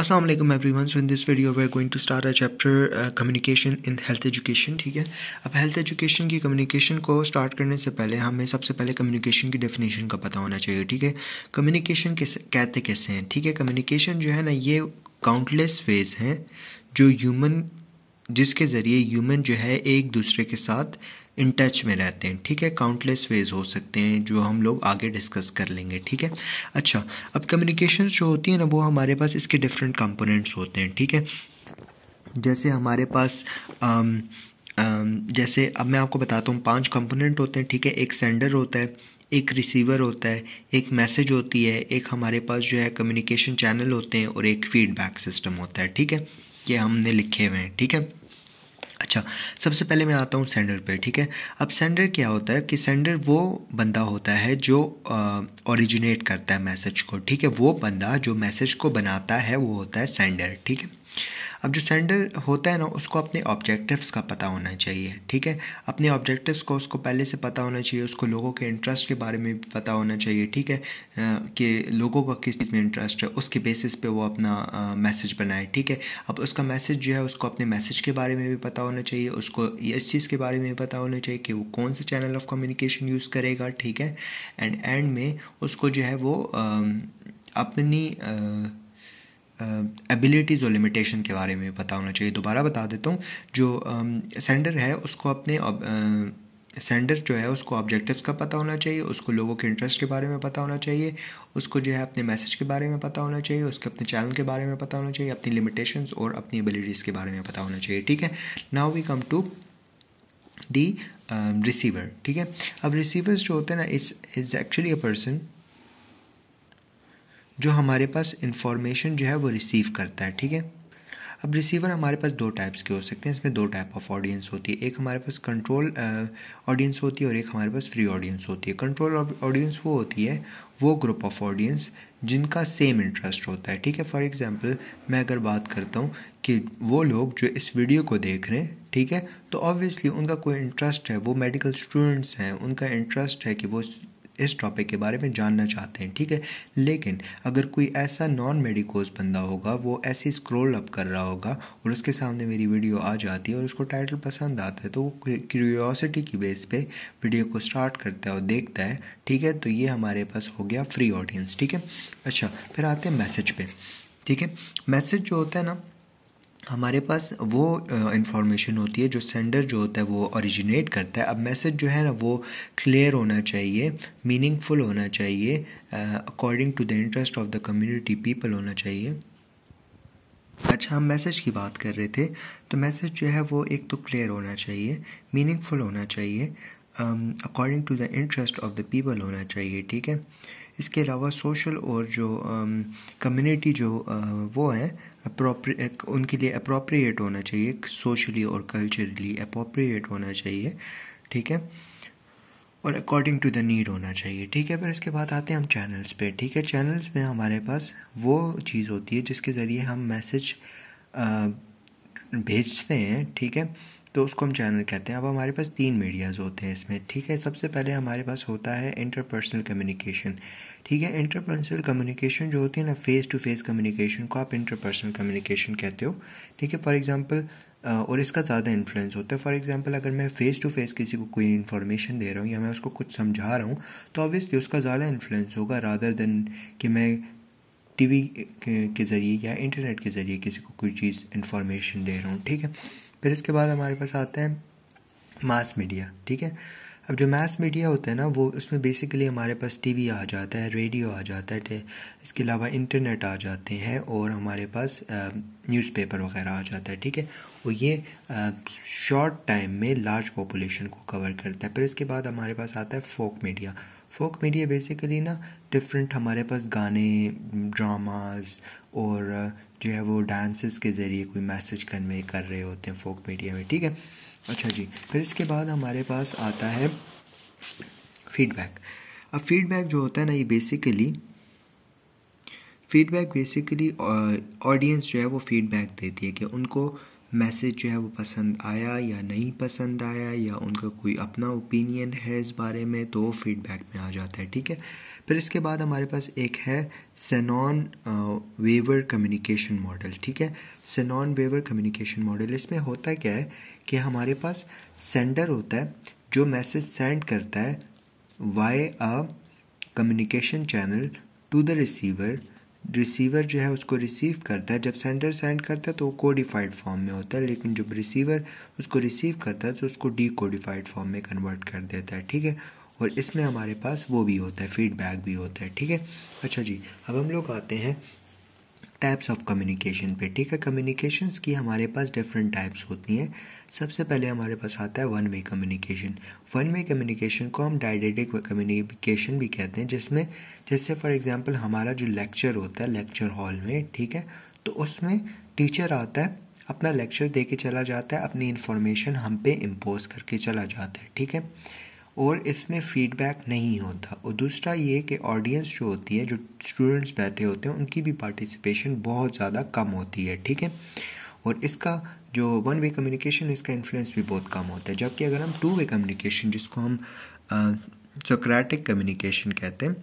Aslam one so in this video we're are going to start a chapter communication in health education ठीक है अब health education की communication को start करने से पहले हमें सबसे पहले कम्युनिकेशन की डेफिनेशन का पता होना चाहिए ठीक है कम्युनिकेशन किस कहते कैसे हैं ठीक है कम्युनिकेशन जो है ना ये काउंटलेस वेज हैं जो ह्यूमन जिसके ज़रिए ह्यूमन जो है एक दूसरे के साथ इन टच में रहते हैं ठीक है काउंटलेस वेज हो सकते हैं जो हम लोग आगे डिस्कस कर लेंगे ठीक है अच्छा अब कम्युनिकेशन जो होती है ना वो हमारे पास इसके डिफरेंट कंपोनेंट्स होते हैं ठीक है जैसे हमारे पास आम, आम, जैसे अब मैं आपको बताता हूँ पांच कंपोनेंट होते हैं ठीक है एक सेंडर होता है एक रिसीवर होता है एक मैसेज होती है एक हमारे पास जो है कम्युनिकेशन चैनल होते हैं और एक फीडबैक सिस्टम होता है ठीक है ये हमने लिखे हुए हैं ठीक है अच्छा सबसे पहले मैं आता हूँ सेंडर पे ठीक है अब सेंडर क्या होता है कि सेंडर वो बंदा होता है जो ओरिजिनेट करता है मैसेज को ठीक है वो बंदा जो मैसेज को बनाता है वो होता है सेंडर ठीक है अब जो सेंडर होता है ना उसको अपने ऑब्जेक्टिव्स का पता होना चाहिए ठीक है अपने ऑब्जेक्टिव्स को उसको पहले से पता होना चाहिए उसको लोगों के इंटरेस्ट के बारे में भी पता होना चाहिए ठीक है कि लोगों का किस चीज़ में इंटरेस्ट है उसके बेसिस पे वो अपना मैसेज बनाए ठीक है अब उसका मैसेज जो है उसको अपने मैसेज के बारे में भी पता होना चाहिए उसको इस चीज़ के बारे में भी पता होना चाहिए कि वो कौन से चैनल ऑफ कम्युनिकेशन यूज़ करेगा ठीक है एंड एंड में उसको जो है वो अपनी एबिलिटीज़ और लिमिटेशन के बारे में पता होना चाहिए दोबारा बता देता हूँ जो सेंडर है उसको अपने सेंडर जो है उसको ऑब्जेक्टिव्स का पता होना चाहिए उसको लोगों के इंटरेस्ट के बारे में पता होना चाहिए उसको जो है अपने मैसेज के बारे में पता होना चाहिए उसके अपने चैनल के बारे में पता होना चाहिए अपनी लिमिटेशंस और अपनी एबिलिटीज़ के बारे में पता होना चाहिए ठीक है now we come to the receiver ठीक है अब रिसीवर्स जो होते हैं ना इस इज़ एक्चुअली अ पर्सन जो हमारे पास इंफॉर्मेशन जो है वो रिसीव करता है ठीक है अब रिसीवर हमारे पास दो टाइप्स के हो सकते हैं इसमें दो टाइप ऑफ ऑडियंस होती है एक हमारे पास कंट्रोल ऑडियंस uh, होती है और एक हमारे पास फ्री ऑडियंस होती है कंट्रोल ऑडियंस वो होती है वो ग्रुप ऑफ ऑडियंस जिनका सेम इंटरेस्ट होता है ठीक है फॉर एग्जांपल मैं अगर बात करता हूँ कि वो लोग जो इस वीडियो को देख रहे हैं ठीक है तो ऑब्वियसली उनका कोई इंटरेस्ट है वो मेडिकल स्टूडेंट्स हैं उनका इंटरेस्ट है कि वो इस टॉपिक के बारे में जानना चाहते हैं ठीक है लेकिन अगर कोई ऐसा नॉन मेडिकोज बंदा होगा वो ऐसे स्क्रोल अप कर रहा होगा और उसके सामने मेरी वीडियो आ जाती है और उसको टाइटल पसंद आता है तो वो क्यूरियोसिटी की बेस पे वीडियो को स्टार्ट करता है और देखता है ठीक है तो ये हमारे पास हो गया फ्री ऑडियंस ठीक है अच्छा फिर आते हैं मैसेज पे ठीक है मैसेज जो होता है ना हमारे पास वो इंफॉर्मेशन होती है जो सेंडर जो होता है वो ओरिजिनेट करता है अब मैसेज जो है ना वो क्लियर होना चाहिए मीनिंगफुल होना चाहिए according to the interest of the community people होना चाहिए अच्छा हम मैसेज की बात कर रहे थे तो मैसेज जो है वो एक तो क्लियर होना चाहिए मीनिंगफुल होना चाहिए according to the interest of the people होना चाहिए ठीक है इसके अलावा सोशल और जो कम्युनिटी um, जो uh, वो है उनके लिए अप्रोप्रिएट होना चाहिए सोशली और कल्चरली अप्रोप्रिएट होना चाहिए ठीक है और अकॉर्डिंग टू द नीड होना चाहिए ठीक है फिर इसके बाद आते हैं हम चैनल्स पे ठीक है चैनल्स में हमारे पास वो चीज़ होती है जिसके ज़रिए हम मैसेज uh, भेजते हैं ठीक है तो उसको हम चैनल कहते हैं अब हमारे पास तीन मीडियाज़ होते हैं इसमें ठीक है सबसे पहले हमारे पास होता है इंटरपर्सनल कम्युनिकेशन ठीक है इंटरपर्सनल कम्युनिकेशन जो होती है ना फेस टू फेस कम्युनिकेशन को आप इंटरपर्सनल कम्युनिकेशन कहते हो ठीक है फॉर एग्ज़ाम्पल और इसका ज़्यादा इन्फ्लुएंस होता है फॉर एग्जांपल अगर मैं फ़ेस टू फेस किसी को कोई इन्फॉर्मेशन दे रहा हूँ या मैं उसको कुछ समझा रहा हूँ तो ऑब्वियसली उसका ज़्यादा इन्फ्लुएंस होगा रादर देन कि मैं टीवी के ज़रिए या इंटरनेट के ज़रिए किसी को कोई चीज़ इन्फॉर्मेशन दे रहा हूँ ठीक है फिर इसके बाद हमारे पास आते हैं मास मीडिया ठीक है अब जो मास मीडिया होता है ना वो उसमें बेसिकली हमारे पास टीवी आ जाता है रेडियो आ जाता है इसके अलावा इंटरनेट आ जाते हैं और हमारे पास न्यूज़पेपर वगैरह आ जाता है ठीक है और ये शॉर्ट टाइम में लार्ज पॉपुलेशन को कवर करता है फिर इसके बाद हमारे पास आता है folk media folk media basically ना डिफरेंट हमारे पास गाने ड्रामास और जो है वो डांसेस के ज़रिए कोई मैसेज कन्वे कर रहे होते हैं फोक मीडिया में ठीक है अच्छा जी फिर इसके बाद हमारे पास आता है फीडबैक अब फीडबैक जो होता है ना ये बेसिकली फीडबैक बेसिकली ऑडियंस जो है वो फीडबैक देती है कि उनको मैसेज जो है वो पसंद आया या नहीं पसंद आया या उनका कोई अपना ओपिनियन है इस बारे में तो फीडबैक में आ जाता है ठीक है फिर इसके बाद हमारे पास एक है सेनॉन वेवर कम्युनिकेशन मॉडल ठीक है सेनॉन वेवर कम्युनिकेशन मॉडल इसमें होता क्या है कि हमारे पास सेंडर होता है जो मैसेज सेंड करता है via a communication channel to the receiver receiver जो है उसको रिसीव करता है जब सेंडर सेंड करता है तो वो कोडिफाइड फॉर्म में होता है लेकिन जब रिसीवर उसको रिसीव करता है तो उसको डी कोडिफाइड फॉर्म में कन्वर्ट कर देता है ठीक है और इसमें हमारे पास वो भी होता है फीडबैक भी होता है ठीक है अच्छा जी अब हम लोग आते हैं टाइप्स ऑफ कम्युनिकेशन पे ठीक है कम्युनिकेशंस की हमारे पास डिफरेंट टाइप्स होती हैं सबसे पहले हमारे पास आता है one way communication one way communication को हम डायडेटिक कम्युनिकेशन भी कहते हैं जिसमें जैसे फॉर एग्जांपल हमारा जो लेक्चर होता है लेक्चर हॉल में ठीक है तो उसमें टीचर आता है अपना लेक्चर दे के चला जाता है अपनी इन्फॉर्मेशन हम पे इम्पोज करके चला जाता है ठीक है और इसमें फीडबैक नहीं होता और दूसरा ये कि ऑडियंस जो होती है जो स्टूडेंट्स बैठे होते हैं उनकी भी पार्टिसिपेशन बहुत ज़्यादा कम होती है ठीक है और इसका जो वन वे कम्युनिकेशन इसका इन्फ्लुएंस भी बहुत कम होता है जबकि अगर हम टू वे कम्युनिकेशन जिसको हम सोक्रेटिक कम्युनिकेशन कहते हैं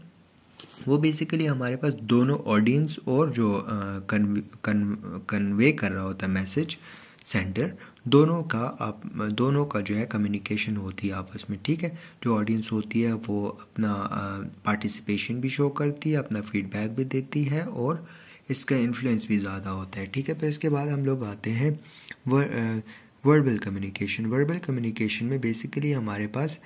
वो बेसिकली हमारे पास दोनों ऑडियंस और जो कन्वे कर रहा होता है मैसेज सेंटर दोनों का आप दोनों का जो है कम्युनिकेशन होती है आपस में ठीक है जो ऑडियंस होती है वो अपना पार्टिसिपेशन भी शो करती है अपना फीडबैक भी देती है और इसका इन्फ्लुएंस भी ज़्यादा होता है ठीक है फिर तो इसके बाद हम लोग आते हैं वर्बल कम्युनिकेशन वर्बल कम्युनिकेशन में बेसिकली हमारे पास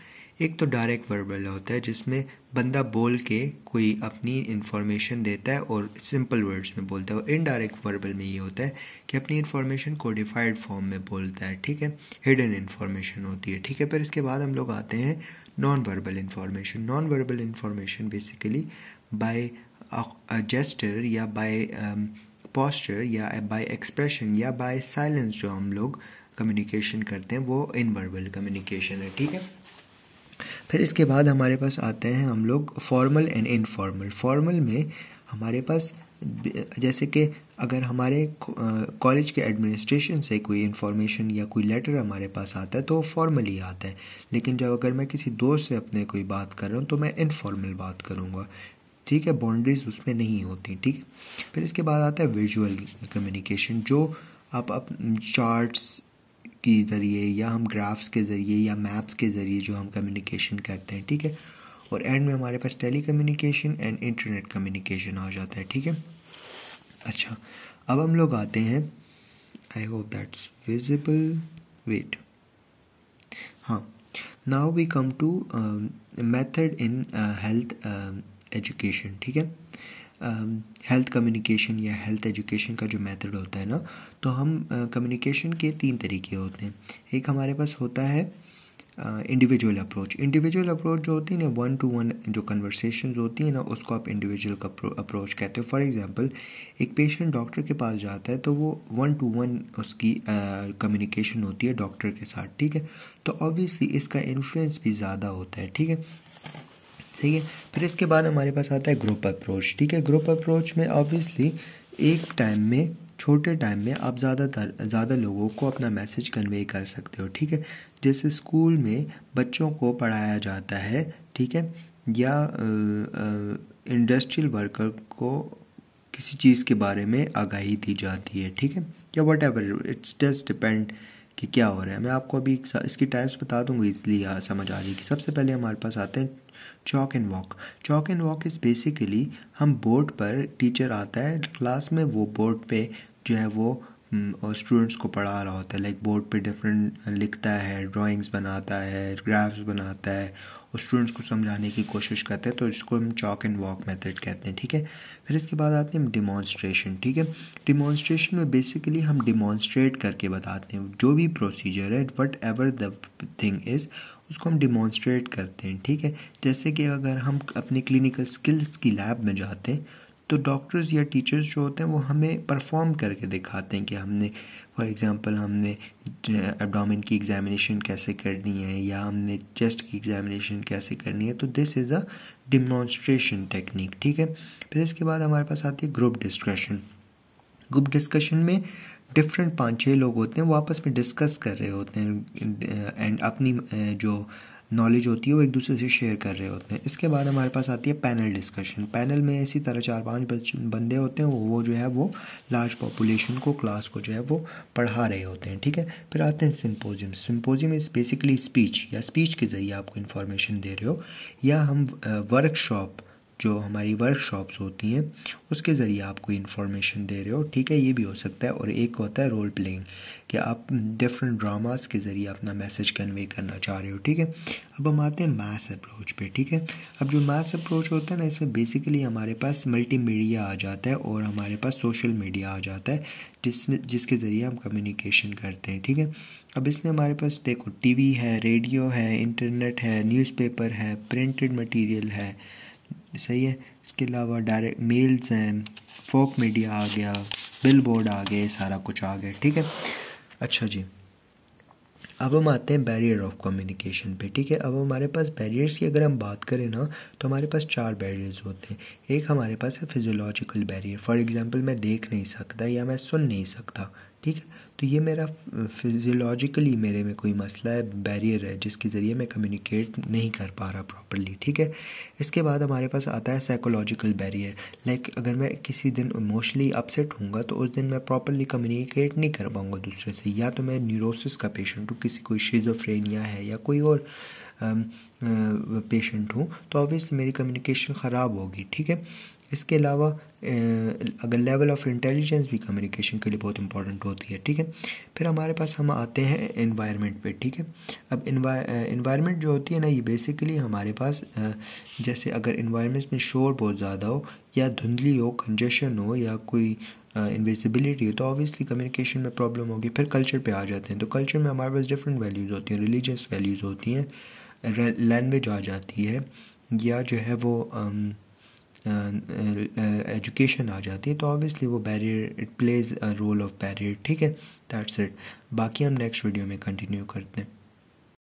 एक तो डायरेक्ट वर्बल होता है जिसमें बंदा बोल के कोई अपनी इन्फॉर्मेशन देता है और सिंपल वर्ड्स में बोलता है और इनडायरेक्ट वर्बल में ये होता है कि अपनी इन्फॉर्मेशन कोडिफाइड फॉर्म में बोलता है ठीक है हिडन इन्फॉर्मेशन होती है ठीक है फिर इसके बाद हम लोग आते हैं non verbal information non verbal information basically by gesture या बाय पॉस्चर um, या बाय एक्सप्रेशन या बाय साइलेंस जो हम लोग कम्युनिकेशन करते हैं वो इन वर्बल कम्युनिकेशन है ठीक है फिर इसके बाद हमारे पास आते हैं हम लोग फॉर्मल एंड इनफॉर्मल फॉर्मल में हमारे पास जैसे कि अगर हमारे कॉलेज के एडमिनिस्ट्रेशन से कोई इन्फॉर्मेशन या कोई लेटर हमारे पास आता है तो फॉर्मली आता है लेकिन जब अगर मैं किसी दोस्त से अपने कोई बात कर रहा हूँ तो मैं इनफॉर्मल बात करूँगा ठीक है बाउंड्रीज उसमें नहीं होती ठीक है फिर इसके बाद आता है विजुअल कम्युनिकेशन जो आप अप चार्ट्स के ज़रिए या हम ग्राफ्स के ज़रिए या मैप्स के ज़रिए जो हम कम्युनिकेशन करते हैं ठीक है और एंड में हमारे पास tele communication and internet communication आ जाता है ठीक है अच्छा अब हम लोग आते हैं I hope that's visible wait हाँ now we come to method in health education ठीक है हेल्थ um, कम्युनिकेशन या हेल्थ एजुकेशन का जो मेथड होता है ना तो हम कम्युनिकेशन uh, के तीन तरीके होते हैं एक हमारे पास होता है इंडिविजुअल अप्रोच इंडिविजुअल अप्रोच जो होती है ना वन टू वन जो कन्वर्सेशन होती है ना उसको आप इंडिविजुअल का अप्रोच कहते हो फॉर एग्जांपल एक पेशेंट डॉक्टर के पास जाता है तो वो वन टू वन उसकी कम्युनिकेशन uh, होती है डॉक्टर के साथ ठीक है तो ऑब्वियसली इसका इन्फ्लुएंस भी ज़्यादा होता है ठीक है ठीक है फिर इसके बाद हमारे पास आता है ग्रुप अप्रोच ठीक है ग्रुप अप्रोच में ऑब्वियसली एक टाइम में छोटे टाइम में आप ज़्यादातर ज़्यादा लोगों को अपना मैसेज कन्वे कर सकते हो ठीक है जैसे स्कूल में बच्चों को पढ़ाया जाता है ठीक है या इंडस्ट्रियल वर्कर को किसी चीज़ के बारे में आगाही दी जाती है ठीक है या whatever it's just depend कि क्या हो रहा है मैं आपको अभी इसकी टाइप्स बता दूंगी इसलिए हाँ, समझ आ जाएगी सबसे पहले हमारे पास आते हैं chalk and walk chalk and walk is basically हम बोर्ड पर टीचर आता है क्लास में वो बोर्ड पे जो है वो हम्म, और स्टूडेंट्स को पढ़ा रहा होता है लाइक बोर्ड पे डिफरेंट लिखता है ड्राइंग्स बनाता है ग्राफ्स बनाता है और स्टूडेंट्स को समझाने की कोशिश करते हैं तो इसको हम चॉक एंड वॉक मेथड कहते हैं ठीक है फिर इसके बाद आते हैं हम डिमॉन्स्ट्रेशन ठीक है डिमॉन्स्ट्रेशन में बेसिकली हम डिमॉन्स्ट्रेट करके बताते हैं जो भी प्रोसीजर है whatever the thing is उसको हम डिमॉन्स्ट्रेट करते हैं ठीक है जैसे कि अगर हम अपने क्लिनिकल स्किल्स की लैब में जाते हैं तो डॉक्टर्स या टीचर्स जो होते हैं वो हमें परफॉर्म करके दिखाते हैं कि हमने फॉर एग्ज़ाम्पल हमने एबडामिन की एग्ज़ामिनेशन कैसे करनी है या हमने चेस्ट की एग्ज़ामिनेशन कैसे करनी है तो this is a demonstration technique ठीक है फिर इसके बाद हमारे पास आती है ग्रुप डिस्कशन ग्रुप डिस्कशन में डिफरेंट पाँच छः लोग होते हैं वो आपस में डिस्कस कर रहे होते हैं एंड अपनी जो नॉलेज होती है वो एक दूसरे से शेयर कर रहे होते हैं इसके बाद हमारे पास आती है पैनल डिस्कशन पैनल में इसी तरह चार पांच बंदे होते हैं वो जो है वो लार्ज पॉपुलेशन को क्लास को जो है वो पढ़ा रहे होते हैं ठीक है फिर आते हैं symposium symposium is basically speech या स्पीच के ज़रिए आपको इन्फॉर्मेशन दे रहे हो या हम वर्कशॉप जो हमारी वर्कशॉप्स होती हैं उसके ज़रिए आपको इन्फॉर्मेशन दे रहे हो ठीक है ये भी हो सकता है और एक होता है रोल प्लेइंग कि आप डिफरेंट ड्रामास के ज़रिए अपना मैसेज कन्वे करना चाह रहे हो ठीक है अब हम आते हैं मास अप्रोच पे ठीक है अब जो मास अप्रोच होता है ना इसमें बेसिकली हमारे पास मीडिया आ जाता है और हमारे पास सोशल मीडिया आ जाता है जिसमें जिसके ज़रिए हम कम्युनिकेशन करते हैं ठीक है अब इसमें हमारे पास देखो टी है रेडियो है इंटरनेट है न्यूज़पेपर है प्रिंटेड मटीरियल है सही है इसके अलावा डायरेक्ट मेल्स हैं फोक मीडिया आ गया बिल बोर्ड आ गए सारा कुछ आ गया ठीक है अच्छा जी अब हम आते हैं बैरियर ऑफ कम्युनिकेशन पे ठीक है अब हमारे पास बैरियर्स की अगर हम बात करें ना तो हमारे पास चार बैरियर्स होते हैं एक हमारे पास है फिजियोलॉजिकल बैरियर फॉर एग्जांपल मैं देख नहीं सकता या मैं सुन नहीं सकता ठीक है तो ये मेरा फिजियोलॉजिकली मेरे में कोई मसला है बैरियर है जिसके ज़रिए मैं कम्युनिकेट नहीं कर पा रहा प्रॉपरली ठीक है इसके बाद हमारे पास आता है साइकोलॉजिकल बैरियर लाइक अगर मैं किसी दिन इमोशनली अपसेट हूँगा तो उस दिन मैं प्रॉपरली कम्युनिकेट नहीं कर पाऊँगा दूसरे से या तो मैं न्यूरोसिस का पेशेंट हूँ किसी कोई शिजोफ्रेनिया है या कोई और पेशेंट हूँ तो ऑब्वियसली मेरी कम्युनिकेशन ख़राब होगी ठीक है इसके अलावा अगर लेवल ऑफ इंटेलिजेंस भी कम्युनिकेशन के लिए बहुत इंपॉर्टेंट होती है ठीक है फिर हमारे पास हम आते हैं इन्वायरमेंट पे ठीक है अब इन्वायरमेंट जो होती है ना ये बेसिकली हमारे पास जैसे अगर इन्वायरमेंट में शोर बहुत ज़्यादा हो या धुंधली हो कंजेशन हो या कोई इन्विजिबिलिटी हो तो ऑब्वियसली कम्युनिकेशन में प्रॉब्लम होगी फिर कल्चर पर आ जाते हैं तो कल्चर में हमारे पास डिफरेंट वैल्यूज़ होती हैं रिलीजियस वैल्यूज़ होती हैं लैंग्वेज आ जाती है या जो है वो um, एजुकेशन uh, uh, आ जाती है तो ऑब्वियसली वो barrier it plays a role of barrier ठीक है दैट्स इट बाकी हम नेक्स्ट वीडियो में कंटिन्यू करते हैं